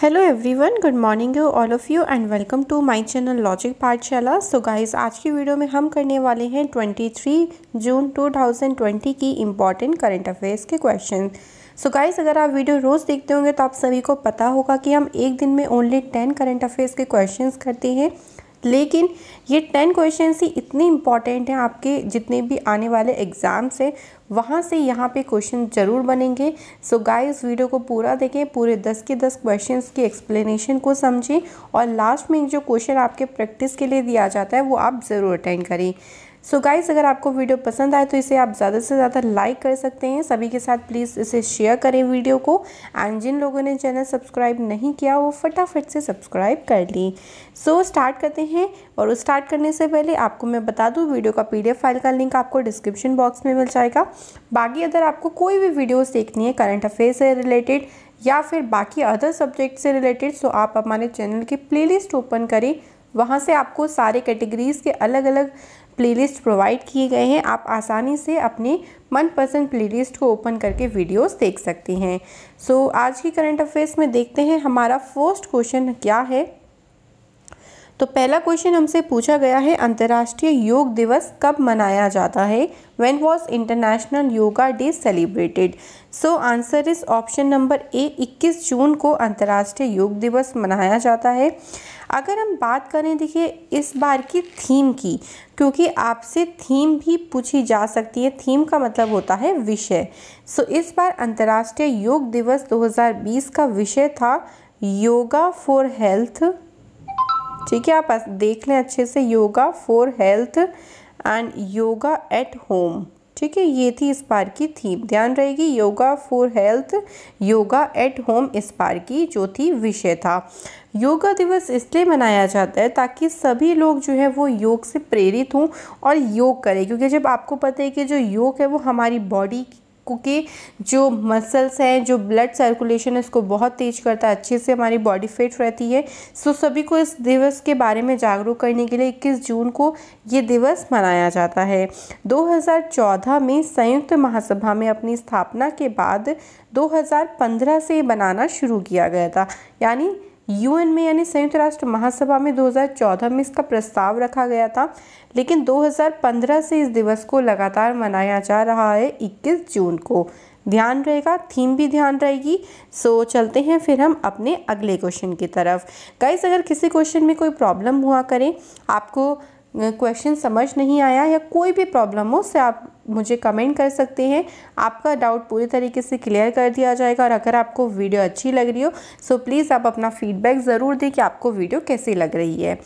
Hello everyone good morning you all of you and welcome to my channel logic Pathshala so guys आज की video में हम करने वाले हैं 23 जून 2020 की इम्पॉर्टेंट करंट अफेयर्स के क्वेश्चन सो गाइस अगर आप वीडियो रोज़ देखते होंगे तो आप सभी को पता होगा कि हम एक दिन में ओनली टेन करंट अफेयर्स के क्वेश्चन करते हैं लेकिन ये टेन क्वेश्चन ही इतने इम्पॉर्टेंट हैं आपके जितने भी आने वाले एग्ज़ाम्स हैं वहाँ से यहाँ पे क्वेश्चन ज़रूर बनेंगे सो गाय इस वीडियो को पूरा देखें पूरे दस के दस क्वेश्चन की एक्सप्लेनेशन को समझें और लास्ट में जो क्वेश्चन आपके प्रैक्टिस के लिए दिया जाता है वो आप ज़रूर अटेंड करें सो so गाइज़ अगर आपको वीडियो पसंद आए तो इसे आप ज़्यादा से ज़्यादा लाइक कर सकते हैं सभी के साथ प्लीज़ इसे शेयर करें वीडियो को एंड जिन लोगों ने चैनल सब्सक्राइब नहीं किया वो फटाफट से सब्सक्राइब कर लें सो so, स्टार्ट करते हैं और स्टार्ट करने से पहले आपको मैं बता दूँ वीडियो का पी फाइल का लिंक आपको डिस्क्रिप्शन बॉक्स में मिल जाएगा बाकी अगर आपको कोई भी वीडियोज़ देखनी है करंट अफेयर से रिलेटेड या फिर बाकी अदर सब्जेक्ट से रिलेटेड सो आप हमारे चैनल की प्लेलिस्ट ओपन करें वहाँ से आपको सारे कैटेगरीज़ के अलग अलग प्लेलिस्ट प्रोवाइड किए गए हैं आप आसानी से अपने मनपसंद प्लेलिस्ट को ओपन करके वीडियोस देख सकते हैं सो so, आज की करंट अफेयर्स में देखते हैं हमारा फर्स्ट क्वेश्चन क्या है तो पहला क्वेश्चन हमसे पूछा गया है अंतर्राष्ट्रीय योग दिवस कब मनाया जाता है when was International Yoga Day celebrated so answer इस ऑप्शन नंबर ए 21 जून को अंतर्राष्ट्रीय योग दिवस मनाया जाता है अगर हम बात करें देखिए इस बार की थीम की क्योंकि आपसे थीम भी पूछी जा सकती है थीम का मतलब होता है विषय सो इस बार अंतर्राष्ट्रीय योग दिवस 2020 का विषय था योगा फॉर हेल्थ ठीक है आप देख लें अच्छे से yoga for health and yoga at home ठीक है ये थी इस बार की थीम ध्यान रहेगी yoga for health yoga at home इस बार की जो थी विषय था योगा दिवस इसलिए मनाया जाता है ताकि सभी लोग जो है वो योग से प्रेरित हों और योग करें क्योंकि जब आपको पता है कि जो योग है वो हमारी बॉडी क्योंकि जो मसल्स हैं जो ब्लड सर्कुलेशन है उसको बहुत तेज़ करता है अच्छे से हमारी बॉडी फिट रहती है सो सभी को इस दिवस के बारे में जागरूक करने के लिए 21 जून को ये दिवस मनाया जाता है 2014 में संयुक्त महासभा में अपनी स्थापना के बाद 2015 से बनाना शुरू किया गया था यानी यूएन में यानी संयुक्त राष्ट्र महासभा में 2014 में इसका प्रस्ताव रखा गया था लेकिन 2015 से इस दिवस को लगातार मनाया जा रहा है 21 जून को ध्यान रहेगा थीम भी ध्यान रहेगी सो चलते हैं फिर हम अपने अगले क्वेश्चन की तरफ गाइस अगर किसी क्वेश्चन में कोई प्रॉब्लम हुआ करें आपको क्वेश्चन समझ नहीं आया या कोई भी प्रॉब्लम हो उससे आप मुझे कमेंट कर सकते हैं आपका डाउट पूरी तरीके से क्लियर कर दिया जाएगा और अगर आपको वीडियो अच्छी लग रही हो सो प्लीज़ आप अपना फीडबैक ज़रूर दें कि आपको वीडियो कैसी लग रही है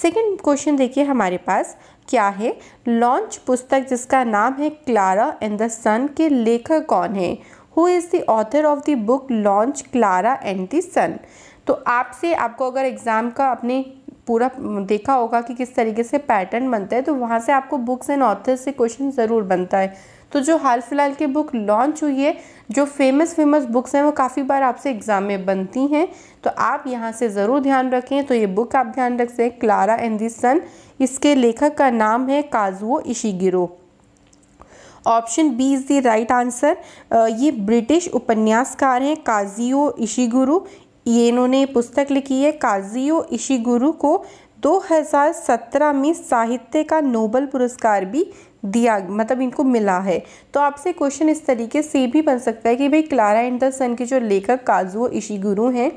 सेकंड क्वेश्चन देखिए हमारे पास क्या है लॉन्च पुस्तक जिसका नाम है क्लारा एंड द सन के लेखक कौन है who is the author of the book लॉन्च क्लारा एंड द सन तो आपसे आपको अगर एग्ज़ाम का अपने पूरा देखा होगा कि किस तरीके से पैटर्न बनता है तो वहाँ से आपको बुक्स एंड ऑथर्स से क्वेश्चन ज़रूर बनता है तो जो हाल फिलहाल की बुक लॉन्च हुई है जो फेमस फेमस बुक्स हैं वो काफ़ी बार आपसे एग्ज़ाम में बनती हैं तो आप यहाँ से ज़रूर ध्यान रखें तो ये बुक आप ध्यान रख सकें क्लारा एंड दी सन इसके लेखक का नाम है Kazuo Ishiguro option B is the right answer ये ब्रिटिश उपन्यासकार हैं काजियो इशिगुरु ये इन्होंने पुस्तक लिखी है काजियो इशिगुरु को 2017 में साहित्य का नोबल पुरस्कार भी दिया मतलब इनको मिला है तो आपसे क्वेश्चन इस तरीके से भी बन सकता है कि भाई क्लारा एंड द सन के जो लेखक काजुओ इशिगुरु हैं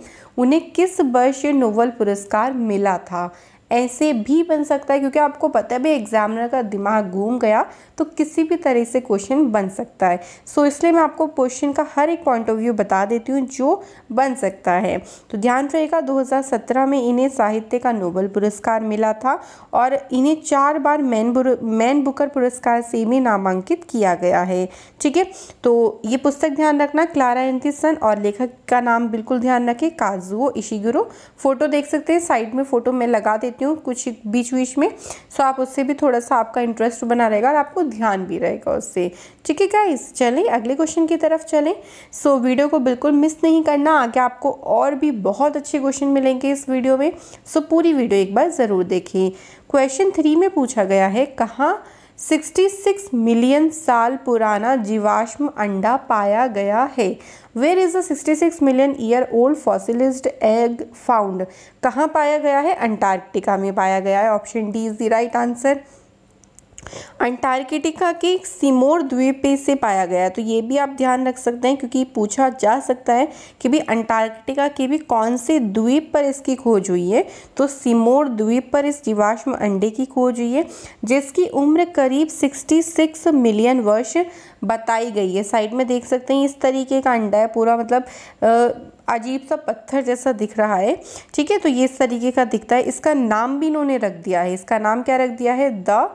उन्हें किस वर्ष ये नोबल पुरस्कार मिला था ऐसे भी बन सकता है क्योंकि आपको पता है भाई एग्जामिनर का दिमाग घूम गया तो किसी भी तरह से क्वेश्चन बन सकता है सो so, इसलिए मैं आपको क्वेश्चन का हर एक पॉइंट ऑफ व्यू बता देती हूँ जो बन सकता है तो ध्यान रहेगा 2017 में इन्हें साहित्य का नोबल पुरस्कार मिला था और इन्हें चार बार मैन मैन बुकर पुरस्कार से भी नामांकित किया गया है ठीक है तो ये पुस्तक ध्यान रखना क्लारा एंथिसन और लेखक का नाम बिल्कुल ध्यान रखें काजुओ इशिगुरो फोटो देख सकते हैं साइड में फ़ोटो मैं लगा देती करती हूँ कुछ बीच बीच में सो आप उससे भी थोड़ा सा आपका इंटरेस्ट बना रहेगा और आपको ध्यान भी रहेगा उससे ठीक है गाइस चलें अगले क्वेश्चन की तरफ चलें सो वीडियो को बिल्कुल मिस नहीं करना आगे आपको और भी बहुत अच्छे क्वेश्चन मिलेंगे इस वीडियो में सो पूरी वीडियो एक बार ज़रूर देखें क्वेश्चन थ्री में पूछा गया है कहाँ 66 मिलियन साल पुराना जीवाश्म अंडा पाया गया है where is a 66 million year old fossilized egg found कहाँ पाया गया है अंटार्कटिका में पाया गया है option D is the right answer Antarctica के सिमोर द्वीप पे से पाया गया तो ये भी आप ध्यान रख सकते हैं क्योंकि पूछा जा सकता है कि भी अंटार्कटिका के भी कौन से द्वीप पर इसकी खोज हुई है तो सिमोर द्वीप पर इस जीवाश्म अंडे की खोज हुई है जिसकी उम्र करीब 66 मिलियन वर्ष बताई गई है साइड में देख सकते हैं इस तरीके का अंडा है पूरा मतलब आ, अजीब सा पत्थर जैसा दिख रहा है ठीक है तो ये इस तरीके का दिखता है इसका नाम भी इन्होंने रख दिया है इसका नाम क्या रख दिया है द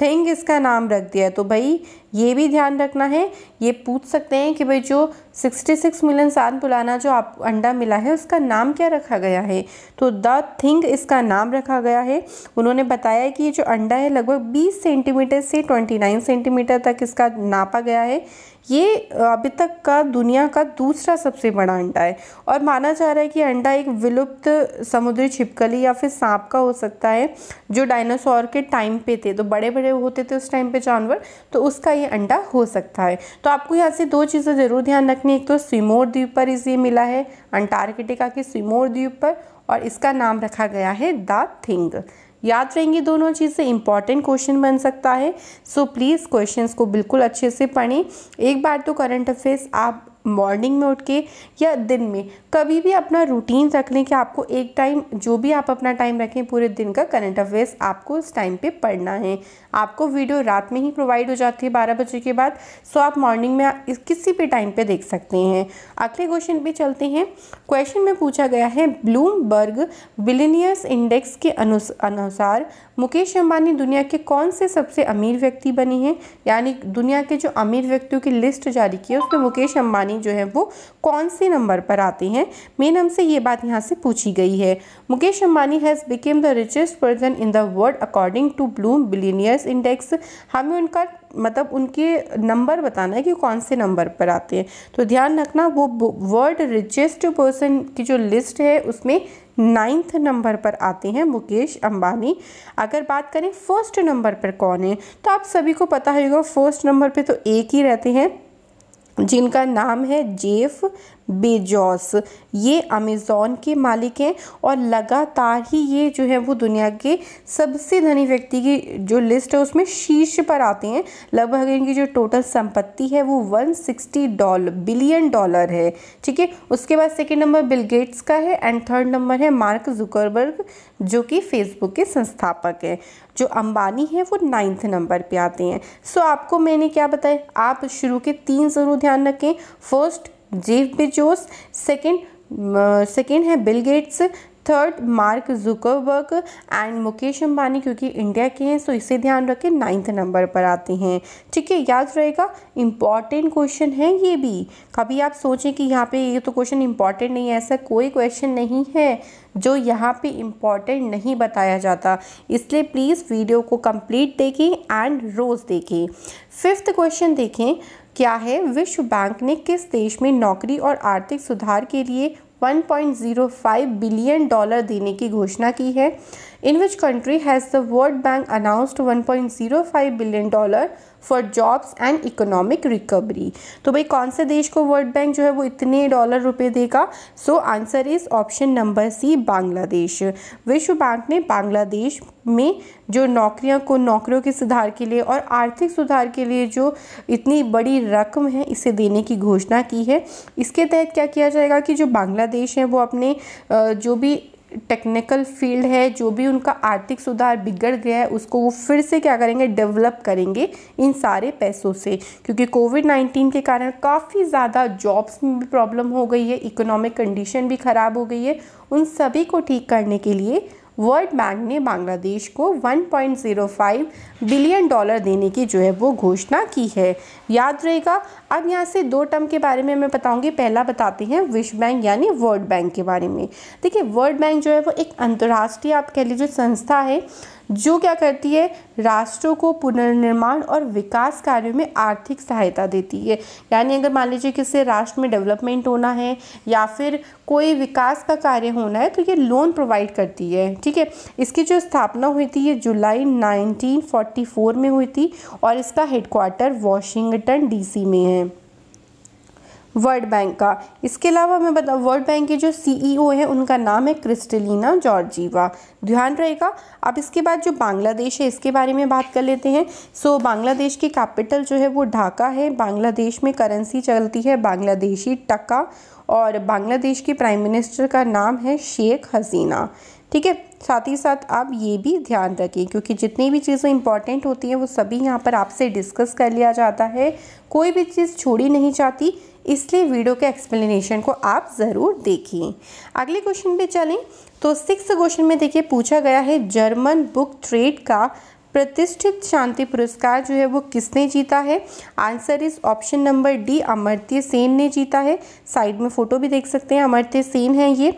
थिंग इसका नाम रख दिया तो भाई ये भी ध्यान रखना है ये पूछ सकते हैं कि भाई जो 66 मिलियन साल पुराना जो आप अंडा मिला है उसका नाम क्या रखा गया है तो द थिंग इसका नाम रखा गया है उन्होंने बताया कि ये जो अंडा है लगभग 20 सेंटीमीटर से 29 सेंटीमीटर तक इसका नापा गया है ये अभी तक का दुनिया का दूसरा सबसे बड़ा अंडा है और माना जा रहा है कि अंडा एक विलुप्त समुद्री छिपकली या फिर सांप का हो सकता है जो डायनासोर के टाइम पे थे तो बड़े बड़े होते थे उस टाइम पे जानवर तो उसका ये अंडा हो सकता है तो आपको यहाँ से दो चीज़ें ज़रूर ध्यान रखनी एक तो स्विमोर द्वीप पर इसे मिला है अंटार्कटिका के स्विमोर द्वीप पर और इसका नाम रखा गया है द थिंग याद रहेंगे दोनों चीज़ें इंपॉर्टेंट क्वेश्चन बन सकता है सो प्लीज़ क्वेश्चंस को बिल्कुल अच्छे से पढ़ें एक बार तो करंट अफेयर्स आप मॉर्निंग में उठ के या दिन में कभी भी अपना रूटीन रख लें कि आपको एक टाइम जो भी आप अपना टाइम रखें पूरे दिन का करंट अफेयर्स आपको उस टाइम पे पढ़ना है आपको वीडियो रात में ही प्रोवाइड हो जाती है बारह बजे के बाद सो आप मॉर्निंग में इस किसी भी टाइम पे देख सकते हैं अगले क्वेश्चन पे चलते हैं क्वेश्चन में पूछा गया है ब्लूमबर्ग बिलीनियर्स इंडेक्स के अनुसार मुकेश अम्बानी दुनिया के कौन से सबसे अमीर व्यक्ति बने हैं यानी दुनिया के जो अमीर व्यक्तियों की लिस्ट जारी की है उसमें मुकेश अम्बानी कहानी जो है वो कौन से नंबर पर आती हैं मेन हमसे ये बात यहाँ से पूछी गई है Mukesh Ambani has become the richest person in the world according to Bloomberg billionaires index हमें उनका मतलब उनके नंबर बताना है कि कौन से नंबर पर आते हैं तो ध्यान रखना वो वर्ल्ड रिचेस्ट पर्सन की जो लिस्ट है उसमें नाइन्थ नंबर पर आते हैं मुकेश अंबानी अगर बात करें फर्स्ट नंबर पर कौन है तो आप सभी को पता होगा फर्स्ट नंबर पे तो एक ही रहते हैं जिनका नाम है जेफ बेजॉस ये अमेजोन के मालिक हैं और लगातार ही ये जो है वो दुनिया के सबसे धनी व्यक्ति की जो लिस्ट है उसमें शीर्ष पर आते हैं लगभग इनकी जो टोटल संपत्ति है वो 160 डॉलर बिलियन डॉलर है ठीक है उसके बाद सेकंड नंबर बिल गेट्स का है एंड थर्ड नंबर है मार्क जुकरबर्ग जो कि फेसबुक के संस्थापक हैं जो अंबानी है वो नाइन्थ नंबर पे आते हैं सो आपको मैंने क्या बताया आप शुरू के तीन ज़रूर ध्यान रखें first Jeff Bezos second second है Bill Gates third Mark Zuckerberg and Mukesh Ambani क्योंकि इंडिया के हैं सो इसे ध्यान रखें नाइन्थ नंबर पर आते हैं ठीक है याद रहेगा इंपॉर्टेंट क्वेश्चन है ये भी कभी आप सोचें कि यहाँ पे ये तो क्वेश्चन इंपॉर्टेंट नहीं है ऐसा कोई क्वेश्चन नहीं है जो यहाँ पे इम्पॉर्टेंट नहीं बताया जाता इसलिए प्लीज़ वीडियो को कंप्लीट देखें एंड रोज़ देखें फिफ्थ क्वेश्चन देखें क्या है विश्व बैंक ने किस देश में नौकरी और आर्थिक सुधार के लिए 1.05 बिलियन डॉलर देने की घोषणा की है in which country has the World Bank announced 1.05 billion dollar for jobs and economic recovery तो भाई कौन से देश को वर्ल्ड बैंक जो है वो इतने डॉलर रुपये देगा so answer is option number C Bangladesh विश्व बैंक ने बांग्लादेश में जो नौकरियों को नौकरियों के सुधार के लिए और आर्थिक सुधार के लिए जो इतनी बड़ी रकम है इसे देने की घोषणा की है इसके तहत क्या किया जाएगा कि जो बांग्लादेश है वो अपने जो भी टेक्निकल फील्ड है जो भी उनका आर्थिक सुधार बिगड़ गया है उसको वो फिर से क्या करेंगे डेवलप करेंगे इन सारे पैसों से क्योंकि कोविड नाइन्टीन के कारण काफ़ी ज़्यादा जॉब्स में भी प्रॉब्लम हो गई है इकोनॉमिक कंडीशन भी ख़राब हो गई है उन सभी को ठीक करने के लिए वर्ल्ड बैंक ने बांग्लादेश को 1.05 बिलियन डॉलर देने की जो है वो घोषणा की है याद रहेगा अब यहाँ से दो टर्म के बारे में मैं बताऊँगी पहला बताते हैं विश्व बैंक यानी वर्ल्ड बैंक के बारे में देखिए वर्ल्ड बैंक जो है वो एक अंतर्राष्ट्रीय आप कह लीजिए संस्था है जो क्या करती है राष्ट्रों को पुनर्निर्माण और विकास कार्यों में आर्थिक सहायता देती है यानी अगर मान लीजिए किसी राष्ट्र में डेवलपमेंट होना है या फिर कोई विकास का कार्य होना है तो ये लोन प्रोवाइड करती है ठीक है इसकी जो स्थापना हुई थी ये जुलाई 1944 में हुई थी और इसका हेडक्वार्टर वाशिंगटन डीसी में है वर्ल्ड बैंक का इसके अलावा मैं बता वर्ल्ड बैंक के जो सीईओ e हैं उनका नाम है क्रिस्टलिना जॉर्जीवा ध्यान रहेगा अब इसके बाद जो बांग्लादेश है इसके बारे में बात कर लेते हैं सो बांग्लादेश की कैपिटल जो है वो ढाका है बांग्लादेश में करेंसी चलती है बांग्लादेशी टका और बांग्लादेश के प्राइम मिनिस्टर का नाम है शेख हसीना ठीक है साथ ही साथ आप ये भी ध्यान रखें क्योंकि जितनी भी चीज़ें इंपॉर्टेंट होती हैं वो सभी यहाँ पर आपसे डिस्कस कर लिया जाता है कोई भी चीज़ छोड़ी नहीं जाती इसलिए वीडियो के एक्सप्लेनेशन को आप ज़रूर देखिए अगले क्वेश्चन पे चलें तो सिक्स क्वेश्चन में देखिए पूछा गया है जर्मन बुक ट्रेड का प्रतिष्ठित शांति पुरस्कार जो है वो किसने जीता है answer is option number D Amartya Sen ने जीता है साइड में फ़ोटो भी देख सकते हैं अमर्त्य सेन है ये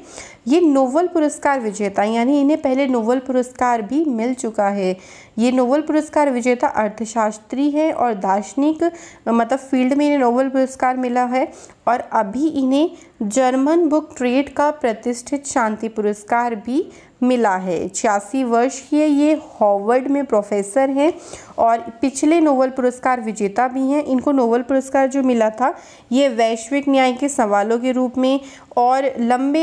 ये नोवल पुरस्कार विजेता यानी इन्हें पहले नोवल पुरस्कार भी मिल चुका है ये नोवल पुरस्कार विजेता अर्थशास्त्री है और दार्शनिक मतलब फील्ड में इन्हें नोवल पुरस्कार मिला है और अभी इन्हें जर्मन बुक ट्रेड का प्रतिष्ठित शांति पुरस्कार भी मिला है छियासी वर्ष के ये हॉवर्ड में प्रोफेसर हैं और पिछले नोबल पुरस्कार विजेता भी हैं इनको नोबल पुरस्कार जो मिला था ये वैश्विक न्याय के सवालों के रूप में और लंबे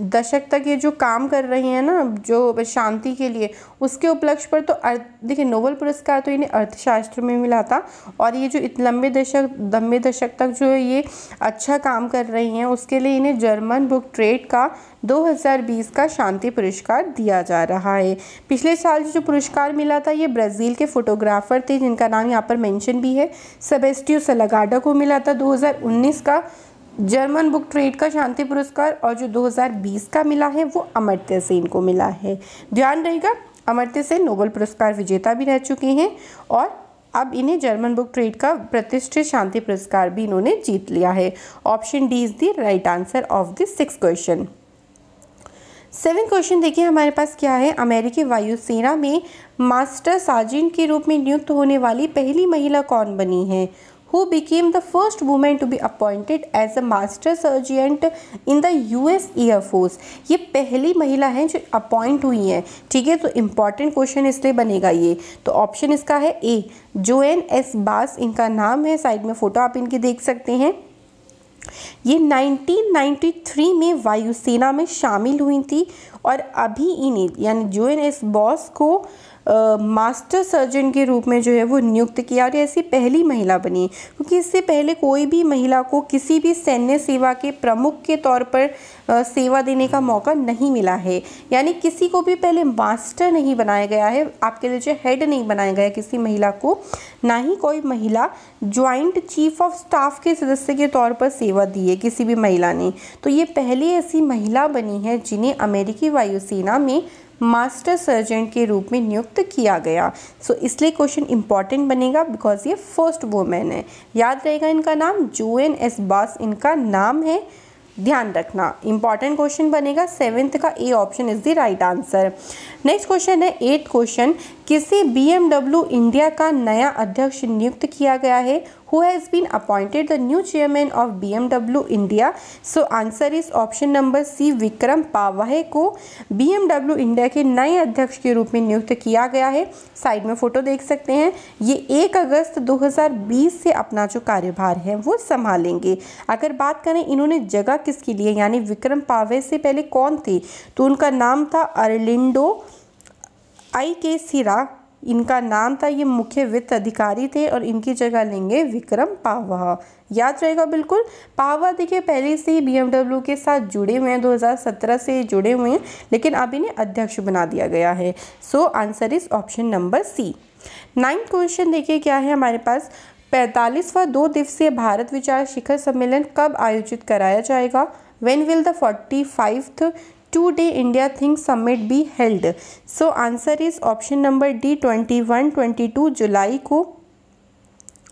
दशक तक ये जो काम कर रहे हैं ना जो शांति के लिए उसके उपलक्ष्य पर तो अर्थ देखिए नोबल पुरस्कार तो इन्हें अर्थशास्त्र में मिला था और ये जो लंबे दशक लंबे दशक तक जो ये अच्छा काम कर रही हैं उसके लिए इन्हें जर्मन बुक ट्रेड का 2020 का शांति पुरस्कार दिया जा रहा है पिछले साल जो पुरस्कार मिला था ये ब्राज़ील के फोटो फोटोग्राफर थे जिनका नाम यहाँ पर मेंशन भी है सबेस्टियो सलागाडा को मिला था 2019 का जर्मन बुक ट्रेड का शांति पुरस्कार और जो 2020 का मिला है वो अमर्त्य सेन को मिला है ध्यान रहेगा अमर्त्य सेन नोबल पुरस्कार विजेता भी रह चुके हैं और अब इन्हें जर्मन बुक ट्रेड का प्रतिष्ठित शांति पुरस्कार भी इन्होंने जीत लिया है option D is the right answer of this six question seven question देखिए हमारे पास क्या है अमेरिकी वायुसेना में मास्टर सार्जेंट के रूप में नियुक्त होने वाली पहली महिला कौन बनी है who became the first women to be appointed as a master sergeant in the U S air force ये पहली महिला हैं जो अपॉइंट हुई हैं ठीक है तो इम्पॉर्टेंट क्वेश्चन इसलिए बनेगा ये तो ऑप्शन इसका है ए जो एन एस बास इनका नाम है साइड में फ़ोटो आप इनकी देख सकते हैं ये 1993 में वायुसेना में शामिल हुई थी और अभी इन्हें यानी जो एन एस बॉस को मास्टर सर्जन के रूप में जो है वो नियुक्त किया और ऐसी पहली महिला बनी क्योंकि इससे पहले कोई भी महिला को किसी भी सैन्य सेवा के प्रमुख के तौर पर सेवा देने का मौका नहीं मिला है यानी किसी को भी पहले मास्टर नहीं बनाया गया है आपके लिए जो हेड नहीं बनाया गया किसी महिला को ना ही कोई महिला ज्वाइंट चीफ ऑफ स्टाफ के सदस्य के तौर पर सेवा दी है किसी भी महिला ने तो ये पहली ऐसी महिला बनी है जिन्हें अमेरिकी वायुसेना में मास्टर सर्जन के रूप में नियुक्त किया गया सो so, इसलिए क्वेश्चन इंपॉर्टेंट बनेगा बिकॉज ये फर्स्ट वुमेन है याद रहेगा इनका नाम जू एन एस बास इनका नाम है ध्यान रखना इंपॉर्टेंट क्वेश्चन बनेगा सेवेंथ का A option is the right answer next question है एट क्वेश्चन किसी बी इंडिया का नया अध्यक्ष नियुक्त किया गया है who has been appointed the new chairman of BMW India? So answer is option number सी विक्रम पावाहे को BMW इंडिया के नए अध्यक्ष के रूप में नियुक्त किया गया है साइड में फोटो देख सकते हैं ये 1 अगस्त 2020 से अपना जो कार्यभार है वो संभालेंगे अगर बात करें इन्होंने जगह किसके लिए यानी विक्रम पावे से पहले कौन थे तो उनका नाम था अरलिंडो आई के सिरा इनका नाम था ये मुख्य वित्त अधिकारी थे और इनकी जगह लेंगे विक्रम पावा याद रहेगा बिल्कुल पावा देखिए पहले से ही बीएमडब्ल्यू के साथ जुड़े हुए हैं 2017 से जुड़े हुए हैं लेकिन अब इन्हें अध्यक्ष बना दिया गया है so answer is option number C ninth question देखिए क्या है हमारे पास पैंतालीसवा दो दिवसीय भारत विचार शिखर सम्मेलन कब आयोजित कराया जाएगा when will the 45th today India think summit be held so answer is option number D twenty one twenty two जुलाई को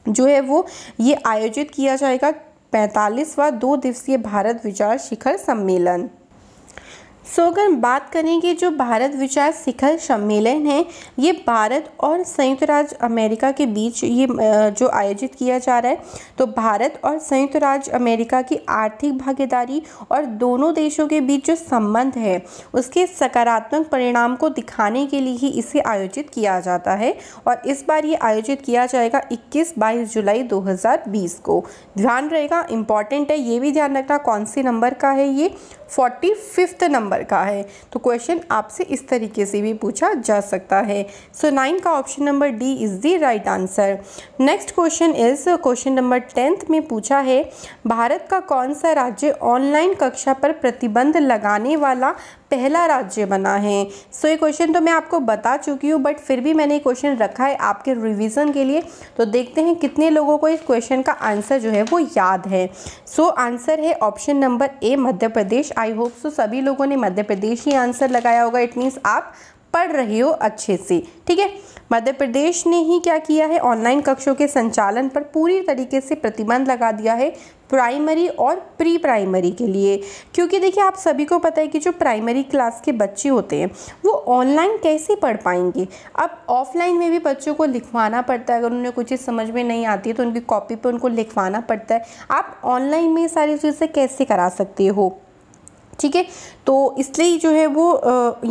जो है वो ये आयोजित किया जाएगा पैंतालीसवा दो दिवसीय भारत विचार शिखर सम्मेलन सो so, अगर बात करें कि जो भारत विचार शिखर सम्मेलन है ये भारत और संयुक्त राज्य अमेरिका के बीच ये जो आयोजित किया जा रहा है तो भारत और संयुक्त राज्य अमेरिका की आर्थिक भागीदारी और दोनों देशों के बीच जो संबंध है उसके सकारात्मक परिणाम को दिखाने के लिए ही इसे आयोजित किया जाता है और इस बार ये आयोजित किया जाएगा इक्कीस बाईस जुलाई दो को ध्यान रहेगा इंपॉर्टेंट है ये भी ध्यान रखना कौन से नंबर का है ये फोर्टी फिफ्थ नंबर का है तो क्वेश्चन आपसे इस तरीके से भी पूछा जा सकता है सो so, नाइन का option number D is the right answer next question is question number tenth में पूछा है भारत का कौन सा राज्य ऑनलाइन कक्षा पर प्रतिबंध लगाने वाला पहला राज्य बना है सो ये क्वेश्चन तो मैं आपको बता चुकी हूँ बट फिर भी मैंने ये क्वेश्चन रखा है आपके रिविज़न के लिए तो देखते हैं कितने लोगों को इस क्वेश्चन का आंसर जो है वो याद है सो so, आंसर है option number A Madhya Pradesh I hope so सभी लोगों ने मध्य प्रदेश ही आंसर लगाया होगा इट मीन्स आप पढ़ रहे हो अच्छे से ठीक है मध्य प्रदेश ने ही क्या किया है ऑनलाइन कक्षों के संचालन पर पूरी तरीके से प्रतिबंध लगा दिया है प्राइमरी और प्री प्राइमरी के लिए क्योंकि देखिए आप सभी को पता है कि जो प्राइमरी क्लास के बच्चे होते हैं वो ऑनलाइन कैसे पढ़ पाएंगे अब ऑफलाइन में भी बच्चों को लिखवाना पड़ता है अगर उन्हें कुछ चीज़ समझ में नहीं आती है तो उनकी कॉपी पर उनको लिखवाना पड़ता है आप ऑनलाइन में सारी चीज़ें कैसे करा सकते हो ठीक है तो इसलिए जो है वो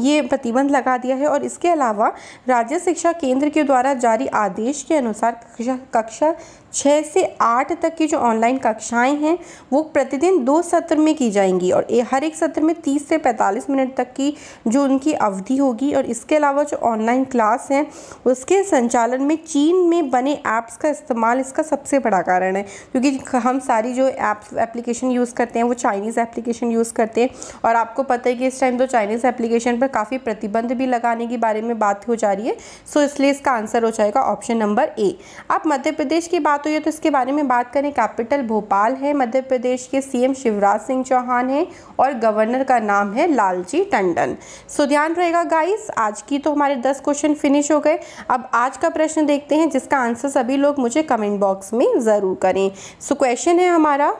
ये प्रतिबंध लगा दिया है और इसके अलावा राज्य शिक्षा केंद्र के द्वारा जारी आदेश के अनुसार कक्षा कक्षा छः से आठ तक की जो ऑनलाइन कक्षाएं हैं वो प्रतिदिन दो सत्र में की जाएंगी और हर एक सत्र में तीस से पैंतालीस मिनट तक की जो उनकी अवधि होगी और इसके अलावा जो ऑनलाइन क्लास हैं उसके संचालन में चीन में बने ऐप्स का इस्तेमाल इसका सबसे बड़ा कारण है क्योंकि हम सारी जो ऐप्स एप्लीकेशन यूज़ करते हैं वो चाइनीज़ एप्लीकेशन यूज़ करते हैं और आपको पता है कि इस टाइम तो चाइनीज़ एप्लीकेशन पर काफ़ी प्रतिबंध भी लगाने के बारे में बात हो जा रही है सो इसलिए इसका आंसर हो जाएगा ऑप्शन नंबर ए आप मध्य प्रदेश की बात तो ये तो इसके बारे में बात करें कैपिटल भोपाल है मध्य प्रदेश के सीएम शिवराज सिंह चौहान हैं और गवर्नर का नाम है लालजी टंडन सो ध्यान रहेगा गाइस आज की तो हमारे दस क्वेश्चन फिनिश हो गए अब आज का प्रश्न देखते हैं जिसका आंसर सभी लोग मुझे कमेंट बॉक्स में ज़रूर करें सो क्वेश्चन है हमारा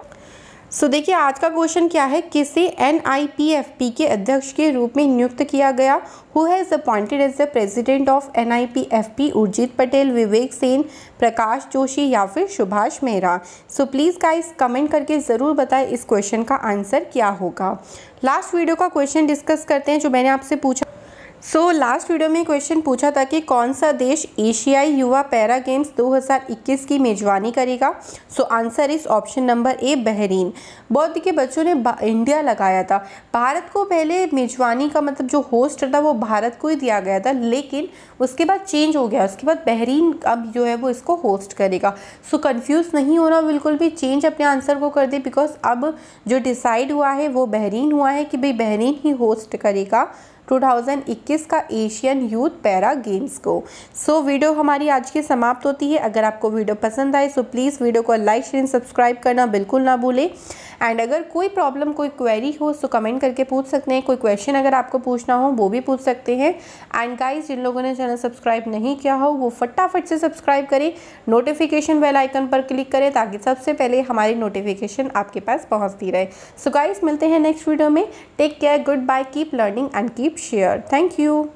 सो देखिए आज का क्वेश्चन क्या है किसे एन के अध्यक्ष के रूप में नियुक्त किया गया who has appointed as the president of an Urjit Patel Vivek Sen Prakash Joshi या फिर Subhash Mehra so please guys comment करके ज़रूर बताएं इस क्वेश्चन का आंसर क्या होगा लास्ट वीडियो का क्वेश्चन डिस्कस करते हैं जो मैंने आपसे पूछा सो लास्ट वीडियो में क्वेश्चन पूछा था कि कौन सा देश एशियाई युवा पैरा गेम्स 2021 की मेजबानी करेगा so answer is option number A Bahrain बहुत के बच्चों ने इंडिया लगाया था भारत को पहले मेजबानी का मतलब जो होस्ट था वो भारत को ही दिया गया था लेकिन उसके बाद चेंज हो गया उसके बाद बहरीन अब जो है वो इसको होस्ट करेगा सो so, कन्फ्यूज़ नहीं होना बिल्कुल भी चेंज अपने आंसर को कर दे बिकॉज अब जो डिसाइड हुआ है वो बहरीन हुआ है कि भाई बहरीन ही होस्ट करेगा 2021 का एशियन यूथ पैरा गेम्स को सो so, वीडियो हमारी आज की समाप्त होती है अगर आपको वीडियो पसंद आए सो प्लीज़ वीडियो को लाइक शेयर सब्सक्राइब करना बिल्कुल ना भूलें एंड अगर कोई प्रॉब्लम कोई क्वेरी हो सो कमेंट करके पूछ सकते हैं कोई क्वेश्चन अगर आपको पूछना हो वो भी पूछ सकते हैं एंड गाइज जिन लोगों ने चैनल सब्सक्राइब नहीं किया हो वो फटाफट से सब्सक्राइब करें नोटिफिकेशन बेल आइकन पर क्लिक करें ताकि सबसे पहले हमारी नोटिफिकेशन आपके पास पहुँचती रहे सो so गाइज मिलते हैं नेक्स्ट वीडियो में take care good bye keep learning and keep keep share thank you